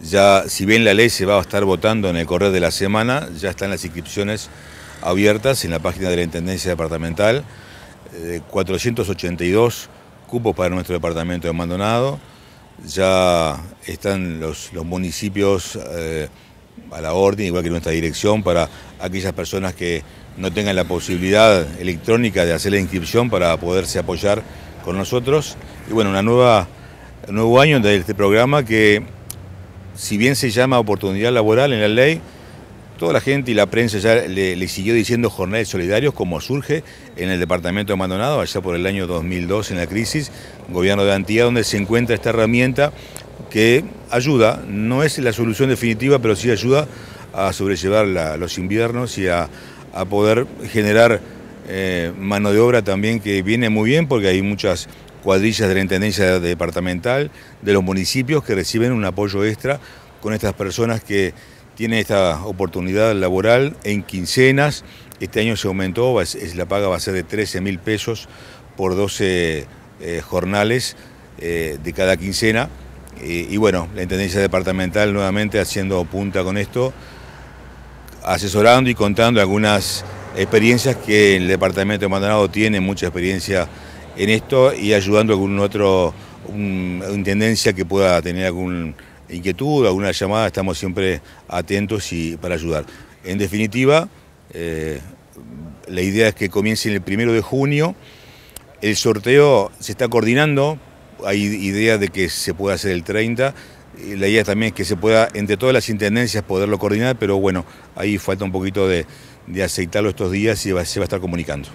Ya, si bien la ley se va a estar votando en el correr de la semana, ya están las inscripciones abiertas en la página de la Intendencia Departamental. 482 eh, cupos para nuestro departamento de Maldonado. Ya están los, municipios eh, a la orden, igual que nuestra dirección, para aquellas personas que no tengan la posibilidad electrónica de hacer la inscripción para poderse apoyar con nosotros. Y bueno, un nuevo año de este programa que si bien se llama oportunidad laboral en la ley, toda la gente y la prensa ya le, siguió diciendo jornales solidarios, como surge en el departamento de Maldonado, allá por el año 2002, en la crisis, gobierno de Antía, donde se encuentra esta herramienta que ayuda, no es la solución definitiva, pero sí ayuda a sobrellevar los inviernos y a, poder generar eh, mano de obra también que viene muy bien porque hay muchas cuadrillas de la Intendencia Departamental, de los municipios que reciben un apoyo extra con estas personas que tienen esta oportunidad laboral en quincenas. Este año se aumentó, la paga va a ser de 13 mil pesos por 12 eh, jornales eh, de cada quincena. Y, y bueno, la Intendencia Departamental nuevamente haciendo punta con esto, asesorando y contando algunas experiencias que el Departamento de Maldonado tiene, mucha experiencia en esto y ayudando a alguna otro intendencia que pueda tener alguna inquietud, alguna llamada, estamos siempre atentos y para ayudar. En definitiva, eh, la idea es que comience el primero de junio. El sorteo se está coordinando, hay idea de que se pueda hacer el 30. La idea también es que se pueda, entre todas las intendencias, poderlo coordinar, pero bueno, ahí falta un poquito de, de aceitarlo estos días y se va a estar comunicando.